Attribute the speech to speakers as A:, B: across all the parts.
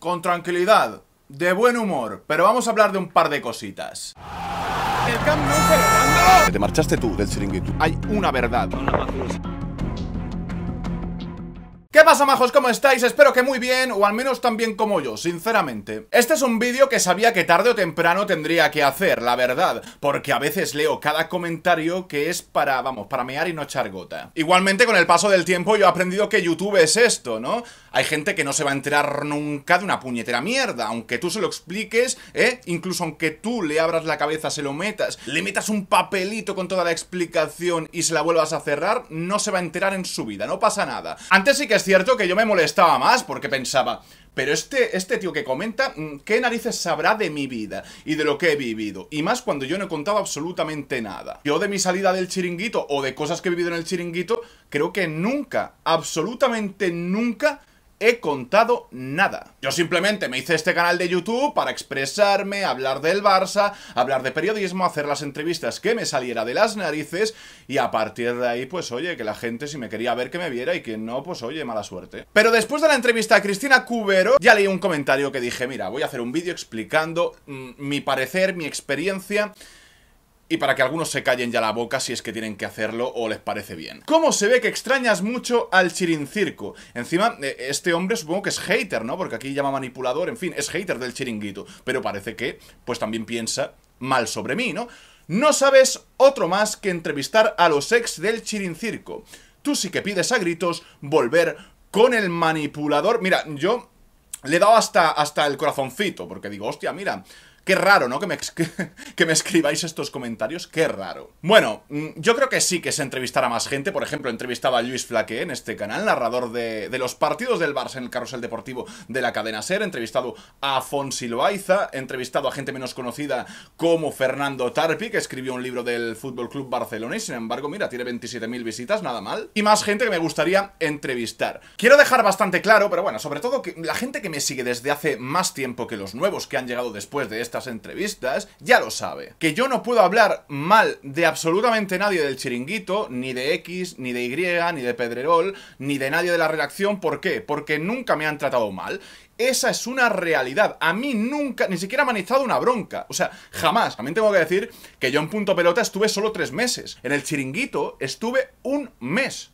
A: con tranquilidad, de buen humor, pero vamos a hablar de un par de cositas. El Te marchaste tú del chiringuito. Hay una verdad. ¿Qué pasa majos? ¿Cómo estáis? Espero que muy bien, o al menos tan bien como yo, sinceramente. Este es un vídeo que sabía que tarde o temprano tendría que hacer, la verdad, porque a veces leo cada comentario que es para, vamos, para mear y no echar gota. Igualmente, con el paso del tiempo yo he aprendido que YouTube es esto, ¿no? Hay gente que no se va a enterar nunca de una puñetera mierda, aunque tú se lo expliques, ¿eh? Incluso aunque tú le abras la cabeza, se lo metas, le metas un papelito con toda la explicación y se la vuelvas a cerrar, no se va a enterar en su vida, no pasa nada. Antes sí que es cierto que yo me molestaba más porque pensaba... Pero este, este tío que comenta, mm, ¿qué narices sabrá de mi vida y de lo que he vivido? Y más cuando yo no he contado absolutamente nada. Yo de mi salida del chiringuito o de cosas que he vivido en el chiringuito, creo que nunca, absolutamente nunca he contado nada. Yo simplemente me hice este canal de YouTube para expresarme, hablar del Barça, hablar de periodismo, hacer las entrevistas que me saliera de las narices y a partir de ahí, pues oye, que la gente si me quería ver que me viera y que no, pues oye, mala suerte. Pero después de la entrevista a Cristina Cubero, ya leí un comentario que dije, mira, voy a hacer un vídeo explicando mm, mi parecer, mi experiencia y para que algunos se callen ya la boca si es que tienen que hacerlo o les parece bien. ¿Cómo se ve que extrañas mucho al chirincirco? Encima, eh, este hombre supongo que es hater, ¿no? Porque aquí llama manipulador, en fin, es hater del chiringuito, pero parece que pues también piensa mal sobre mí, ¿no? No sabes otro más que entrevistar a los ex del chirincirco. Tú sí que pides a gritos volver con el manipulador. Mira, yo le he dado hasta, hasta el corazoncito, porque digo, hostia, mira, Qué raro, ¿no? Que me, que me escribáis estos comentarios, qué raro. Bueno, mm, yo creo que sí que se entrevistará más gente. Por ejemplo, entrevistaba a Luis Flaque en este canal, narrador de, los partidos del Barça en el carrusel deportivo de la cadena SER. Entrevistado a Fonsi Loaiza, entrevistado a gente menos conocida como Fernando Tarpi, que escribió un libro del Fútbol Club Barcelona. Y sin embargo, mira, tiene 27.000 visitas, nada mal. Y más gente que me gustaría entrevistar. Quiero dejar bastante claro, pero bueno, sobre todo que la gente que me sigue desde hace más tiempo que los nuevos que han llegado después de este estas entrevistas, ya lo sabe. Que yo no puedo hablar mal de absolutamente nadie del chiringuito, ni de X, ni de Y, ni de Pedrerol, ni de nadie de la redacción. ¿Por qué? Porque nunca me han tratado mal. Esa es una realidad. A mí nunca, ni siquiera me han echado una bronca. O sea, jamás. También tengo que decir que yo en Punto Pelota estuve solo tres meses. En el chiringuito estuve un mes.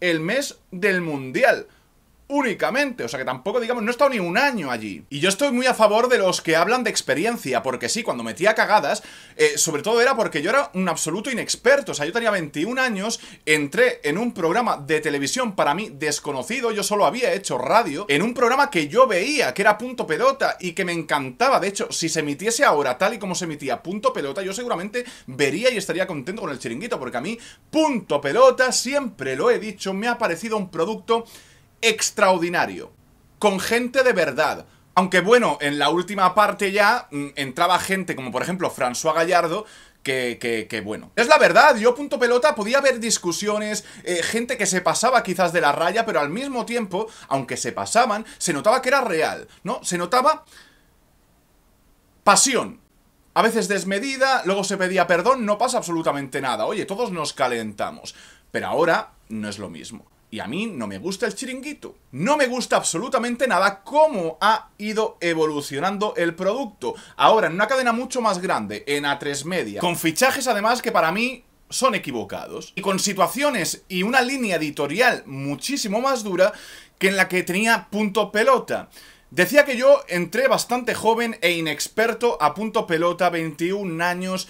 A: El mes del Mundial únicamente. O sea que tampoco, digamos, no he estado ni un año allí. Y yo estoy muy a favor de los que hablan de experiencia, porque sí, cuando metía cagadas, eh, sobre todo era porque yo era un absoluto inexperto. O sea, yo tenía 21 años, entré en un programa de televisión para mí desconocido, yo solo había hecho radio, en un programa que yo veía, que era punto pelota y que me encantaba. De hecho, si se emitiese ahora tal y como se emitía punto pelota, yo seguramente vería y estaría contento con el chiringuito, porque a mí punto pelota, siempre lo he dicho, me ha parecido un producto extraordinario, con gente de verdad. Aunque bueno, en la última parte ya mm, entraba gente como por ejemplo François Gallardo, que, bueno. Es la verdad, yo punto pelota, podía haber discusiones, eh, gente que se pasaba quizás de la raya, pero al mismo tiempo, aunque se pasaban, se notaba que era real, ¿no? Se notaba pasión. A veces desmedida, luego se pedía perdón, no pasa absolutamente nada. Oye, todos nos calentamos. Pero ahora no es lo mismo. Y a mí no me gusta el chiringuito. No me gusta absolutamente nada cómo ha ido evolucionando el producto. Ahora, en una cadena mucho más grande, en A3 Media, con fichajes además que para mí son equivocados. Y con situaciones y una línea editorial muchísimo más dura que en la que tenía punto pelota. Decía que yo entré bastante joven e inexperto a punto pelota, 21 años,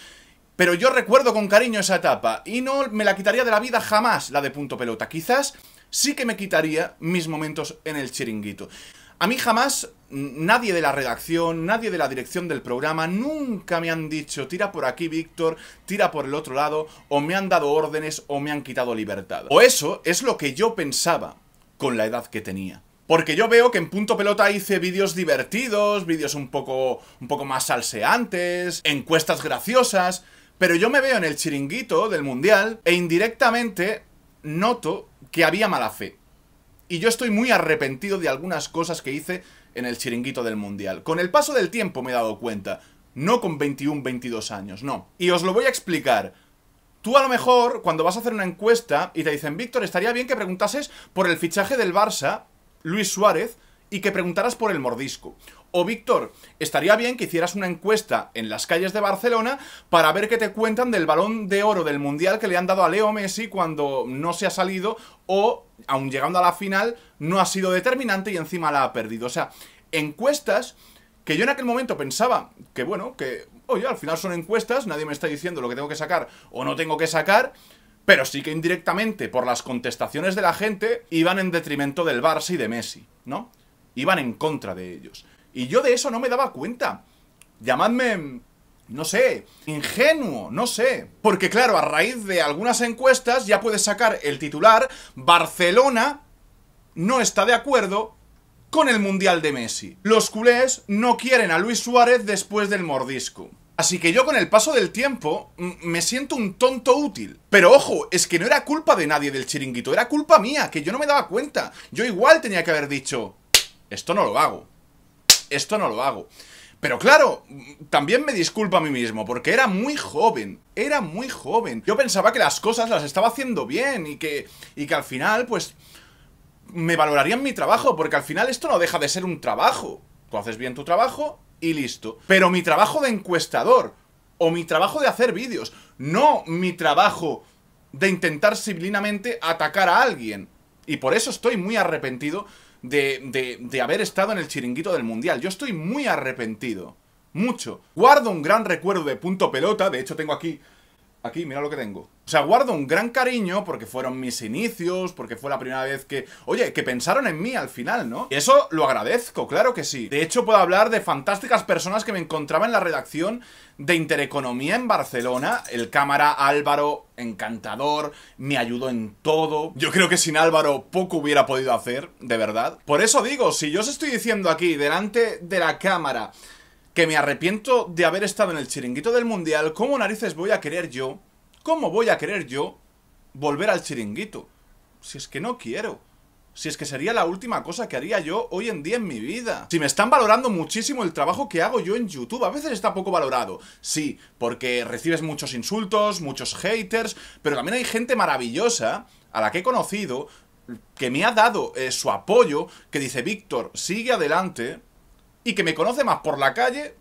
A: pero yo recuerdo con cariño esa etapa y no me la quitaría de la vida jamás, la de punto pelota. Quizás sí que me quitaría mis momentos en el chiringuito. A mí jamás nadie de la redacción, nadie de la dirección del programa, nunca me han dicho tira por aquí Víctor, tira por el otro lado, o me han dado órdenes o me han quitado libertad. O eso es lo que yo pensaba con la edad que tenía. Porque yo veo que en Punto Pelota hice vídeos divertidos, vídeos un poco, un poco más salseantes, encuestas graciosas, pero yo me veo en el chiringuito del Mundial e indirectamente noto que había mala fe. Y yo estoy muy arrepentido de algunas cosas que hice en el chiringuito del Mundial. Con el paso del tiempo me he dado cuenta. No con 21, 22 años, no. Y os lo voy a explicar. Tú a lo mejor, cuando vas a hacer una encuesta y te dicen, Víctor, estaría bien que preguntases por el fichaje del Barça, Luis Suárez, y que preguntaras por el mordisco. O Víctor, estaría bien que hicieras una encuesta en las calles de Barcelona para ver qué te cuentan del balón de oro del Mundial que le han dado a Leo Messi cuando no se ha salido o, aun llegando a la final, no ha sido determinante y encima la ha perdido. O sea, encuestas que yo en aquel momento pensaba que, bueno, que, oye, al final son encuestas, nadie me está diciendo lo que tengo que sacar o no tengo que sacar. Pero sí que indirectamente, por las contestaciones de la gente, iban en detrimento del Barça y de Messi, ¿no? iban en contra de ellos. Y yo de eso no me daba cuenta. Llamadme, no sé, ingenuo, no sé. Porque claro, a raíz de algunas encuestas ya puedes sacar el titular Barcelona no está de acuerdo con el Mundial de Messi. Los culés no quieren a Luis Suárez después del mordisco. Así que yo con el paso del tiempo me siento un tonto útil. Pero ojo, es que no era culpa de nadie del chiringuito, era culpa mía, que yo no me daba cuenta. Yo igual tenía que haber dicho, esto no lo hago. Esto no lo hago. Pero claro, también me disculpo a mí mismo, porque era muy joven, era muy joven. Yo pensaba que las cosas las estaba haciendo bien y que, y que al final, pues, me valorarían mi trabajo, porque al final esto no deja de ser un trabajo. Tú haces bien tu trabajo y listo. Pero mi trabajo de encuestador, o mi trabajo de hacer vídeos, no mi trabajo de intentar civilinamente atacar a alguien. Y por eso estoy muy arrepentido de, de, de haber estado en el chiringuito del Mundial. Yo estoy muy arrepentido. Mucho. Guardo un gran recuerdo de punto pelota. De hecho, tengo aquí aquí, mira lo que tengo. O sea, guardo un gran cariño porque fueron mis inicios, porque fue la primera vez que... Oye, que pensaron en mí al final, ¿no? Y eso lo agradezco, claro que sí. De hecho, puedo hablar de fantásticas personas que me encontraba en la redacción de Intereconomía en Barcelona. El cámara Álvaro, encantador, me ayudó en todo. Yo creo que sin Álvaro poco hubiera podido hacer, de verdad. Por eso digo, si yo os estoy diciendo aquí, delante de la cámara que me arrepiento de haber estado en el chiringuito del mundial, ¿cómo narices voy a querer yo? ¿Cómo voy a querer yo volver al chiringuito? Si es que no quiero. Si es que sería la última cosa que haría yo hoy en día en mi vida. Si me están valorando muchísimo el trabajo que hago yo en YouTube, a veces está poco valorado. Sí, porque recibes muchos insultos, muchos haters, pero también hay gente maravillosa a la que he conocido, que me ha dado eh, su apoyo, que dice, Víctor, sigue adelante, y que me conoce más por la calle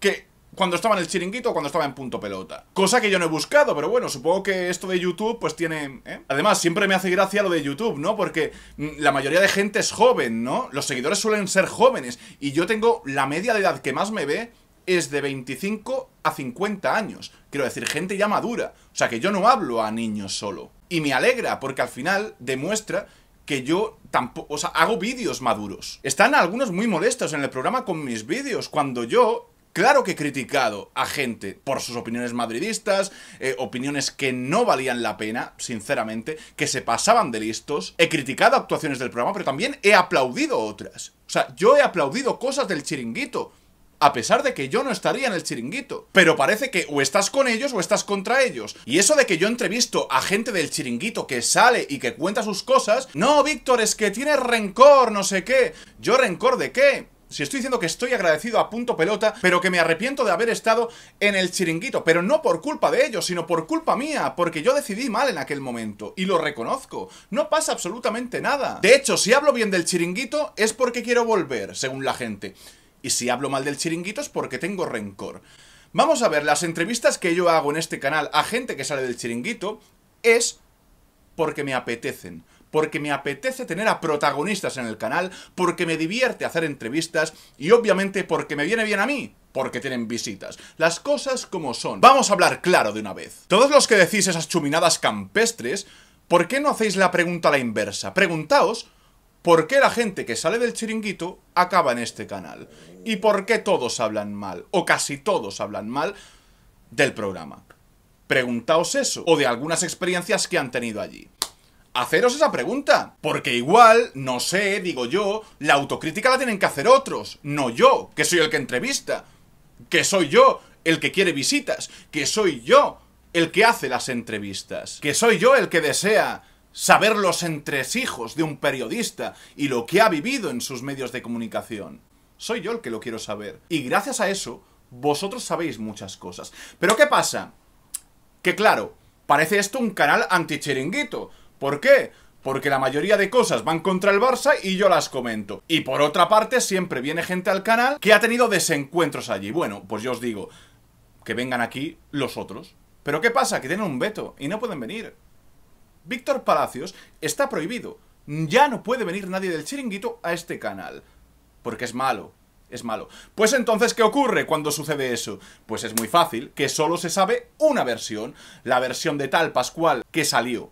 A: que cuando estaba en el chiringuito o cuando estaba en punto pelota. Cosa que yo no he buscado, pero bueno, supongo que esto de YouTube pues tiene... ¿eh? Además, siempre me hace gracia lo de YouTube, ¿no? Porque mm, la mayoría de gente es joven, ¿no? Los seguidores suelen ser jóvenes y yo tengo la media de edad que más me ve es de 25 a 50 años. Quiero decir, gente ya madura. O sea que yo no hablo a niños solo. Y me alegra porque al final demuestra que yo tampoco, o sea, hago vídeos maduros. Están algunos muy molestos en el programa con mis vídeos, cuando yo Claro que he criticado a gente por sus opiniones madridistas, eh, opiniones que no valían la pena, sinceramente, que se pasaban de listos. He criticado actuaciones del programa, pero también he aplaudido otras. O sea, yo he aplaudido cosas del chiringuito a pesar de que yo no estaría en el chiringuito. Pero parece que o estás con ellos o estás contra ellos. Y eso de que yo entrevisto a gente del chiringuito que sale y que cuenta sus cosas, no, Víctor, es que tiene rencor, no sé qué. ¿Yo rencor de qué? Si estoy diciendo que estoy agradecido a punto pelota, pero que me arrepiento de haber estado en el chiringuito, pero no por culpa de ellos, sino por culpa mía, porque yo decidí mal en aquel momento, y lo reconozco, no pasa absolutamente nada. De hecho, si hablo bien del chiringuito es porque quiero volver, según la gente. Y si hablo mal del chiringuito es porque tengo rencor. Vamos a ver, las entrevistas que yo hago en este canal a gente que sale del chiringuito es porque me apetecen. Porque me apetece tener a protagonistas en el canal, porque me divierte hacer entrevistas y obviamente porque me viene bien a mí, porque tienen visitas. Las cosas como son. Vamos a hablar claro de una vez. Todos los que decís esas chuminadas campestres, ¿por qué no hacéis la pregunta a la inversa? Preguntaos ¿Por qué la gente que sale del chiringuito acaba en este canal? ¿Y por qué todos hablan mal, o casi todos hablan mal, del programa? Preguntaos eso, o de algunas experiencias que han tenido allí. Haceros esa pregunta, porque igual, no sé, digo yo, la autocrítica la tienen que hacer otros, no yo, que soy el que entrevista, que soy yo el que quiere visitas, que soy yo el que hace las entrevistas, que soy yo el que desea saber los entresijos de un periodista y lo que ha vivido en sus medios de comunicación. Soy yo el que lo quiero saber. Y gracias a eso, vosotros sabéis muchas cosas. Pero ¿qué pasa? Que claro, parece esto un canal anti-chiringuito. ¿Por qué? Porque la mayoría de cosas van contra el Barça y yo las comento. Y por otra parte, siempre viene gente al canal que ha tenido desencuentros allí. Bueno, pues yo os digo, que vengan aquí los otros. Pero ¿qué pasa? Que tienen un veto y no pueden venir. Víctor Palacios está prohibido. Ya no puede venir nadie del chiringuito a este canal. Porque es malo. Es malo. Pues entonces, ¿qué ocurre cuando sucede eso? Pues es muy fácil, que solo se sabe una versión, la versión de tal Pascual que salió.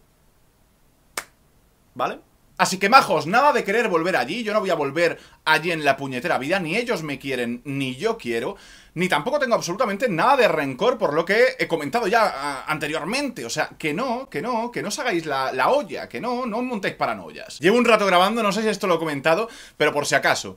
A: ¿Vale? Así que majos, nada de querer volver allí, yo no voy a volver allí en la puñetera vida, ni ellos me quieren, ni yo quiero, ni tampoco tengo absolutamente nada de rencor por lo que he comentado ya anteriormente, o sea, que no, que no, que no os hagáis la, olla, que no, no os montéis paranoias. Llevo un rato grabando, no sé si esto lo he comentado, pero por si acaso,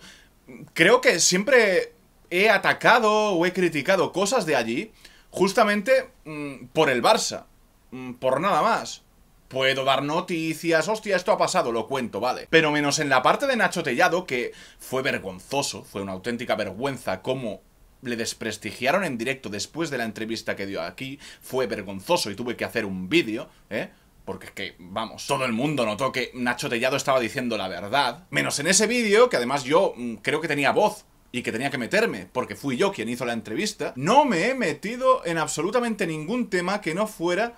A: creo que siempre he atacado o he criticado cosas de allí justamente mm, por el Barça, mm, por nada más puedo dar noticias, hostia, esto ha pasado, lo cuento, vale. Pero menos en la parte de Nacho Tellado, que fue vergonzoso, fue una auténtica vergüenza como le desprestigiaron en directo después de la entrevista que dio aquí, fue vergonzoso y tuve que hacer un vídeo, ¿eh? Porque es que, vamos, todo el mundo notó que Nacho Tellado estaba diciendo la verdad. Menos en ese vídeo, que además yo mm, creo que tenía voz y que tenía que meterme, porque fui yo quien hizo la entrevista. No me he metido en absolutamente ningún tema que no fuera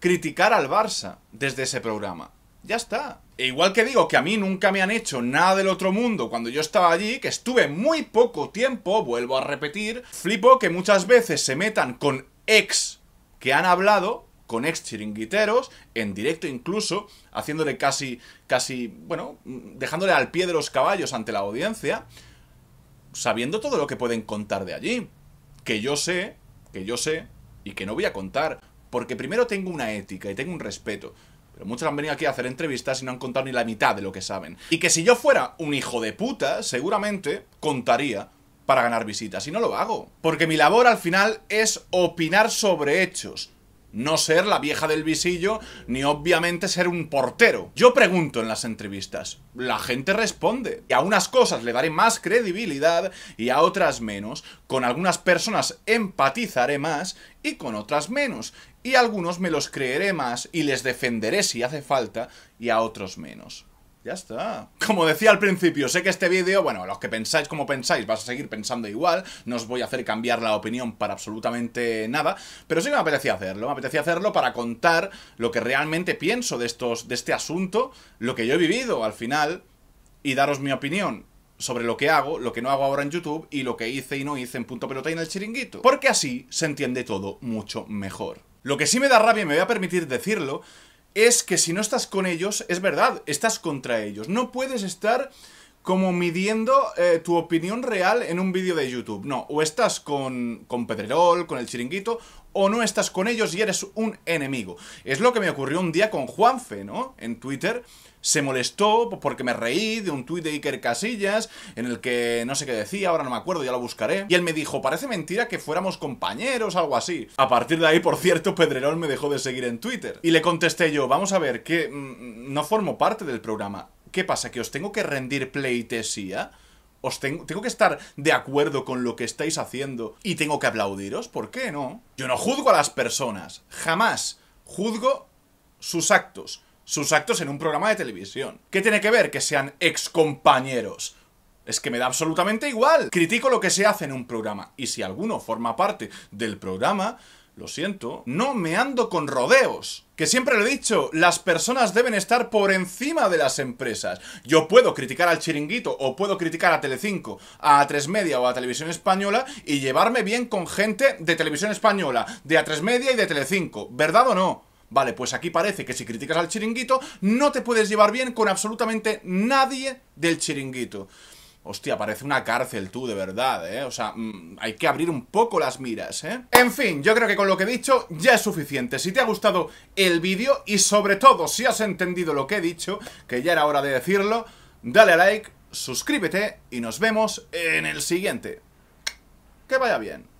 A: criticar al Barça desde ese programa. Ya está. E igual que digo que a mí nunca me han hecho nada del otro mundo cuando yo estaba allí, que estuve muy poco tiempo, vuelvo a repetir, flipo que muchas veces se metan con ex que han hablado, con ex chiringuiteros, en directo incluso, haciéndole casi, casi, bueno, dejándole al pie de los caballos ante la audiencia, sabiendo todo lo que pueden contar de allí. Que yo sé, que yo sé, y que no voy a contar, porque primero tengo una ética y tengo un respeto. Pero muchos han venido aquí a hacer entrevistas y no han contado ni la mitad de lo que saben. Y que si yo fuera un hijo de puta, seguramente contaría para ganar visitas. Y no lo hago. Porque mi labor al final es opinar sobre hechos no ser la vieja del visillo, ni obviamente ser un portero. Yo pregunto en las entrevistas, la gente responde. Y a unas cosas le daré más credibilidad y a otras menos. Con algunas personas empatizaré más y con otras menos. Y a algunos me los creeré más y les defenderé si hace falta y a otros menos. Ya está. Como decía al principio, sé que este vídeo, bueno, los que pensáis como pensáis, vas a seguir pensando igual, no os voy a hacer cambiar la opinión para absolutamente nada, pero sí me apetecía hacerlo, me apetecía hacerlo para contar lo que realmente pienso de estos de este asunto, lo que yo he vivido al final y daros mi opinión sobre lo que hago, lo que no hago ahora en YouTube y lo que hice y no hice en Punto Pelota y en el Chiringuito, porque así se entiende todo mucho mejor. Lo que sí me da rabia y me voy a permitir decirlo es que si no estás con ellos, es verdad, estás contra ellos. No puedes estar como midiendo eh, tu opinión real en un vídeo de YouTube. No, o estás con, con Pedrerol, con el chiringuito, o no estás con ellos y eres un enemigo. Es lo que me ocurrió un día con Juanfe, ¿no? En Twitter se molestó porque me reí de un tuit de Iker Casillas en el que no sé qué decía, ahora no me acuerdo, ya lo buscaré. Y él me dijo, parece mentira que fuéramos compañeros, algo así. A partir de ahí, por cierto, Pedrerol me dejó de seguir en Twitter. Y le contesté yo, vamos a ver, que mm, no formo parte del programa. ¿Qué pasa? ¿Que os tengo que rendir pleitesía? Os tengo, tengo, que estar de acuerdo con lo que estáis haciendo y tengo que aplaudiros. ¿Por qué no? Yo no juzgo a las personas. Jamás juzgo sus actos. Sus actos en un programa de televisión. ¿Qué tiene que ver que sean excompañeros? Es que me da absolutamente igual. Critico lo que se hace en un programa. Y si alguno forma parte del programa, lo siento, no me ando con rodeos. Que siempre lo he dicho, las personas deben estar por encima de las empresas. Yo puedo criticar al chiringuito o puedo criticar a Telecinco, a A3 Media o a Televisión Española y llevarme bien con gente de Televisión Española, de A3 Media y de Telecinco, ¿verdad o no? Vale, pues aquí parece que si criticas al chiringuito no te puedes llevar bien con absolutamente nadie del chiringuito. Hostia, parece una cárcel tú, de verdad, ¿eh? O sea, mm, hay que abrir un poco las miras, ¿eh? En fin, yo creo que con lo que he dicho ya es suficiente. Si te ha gustado el vídeo y sobre todo si has entendido lo que he dicho, que ya era hora de decirlo, dale a like, suscríbete y nos vemos en el siguiente. Que vaya bien.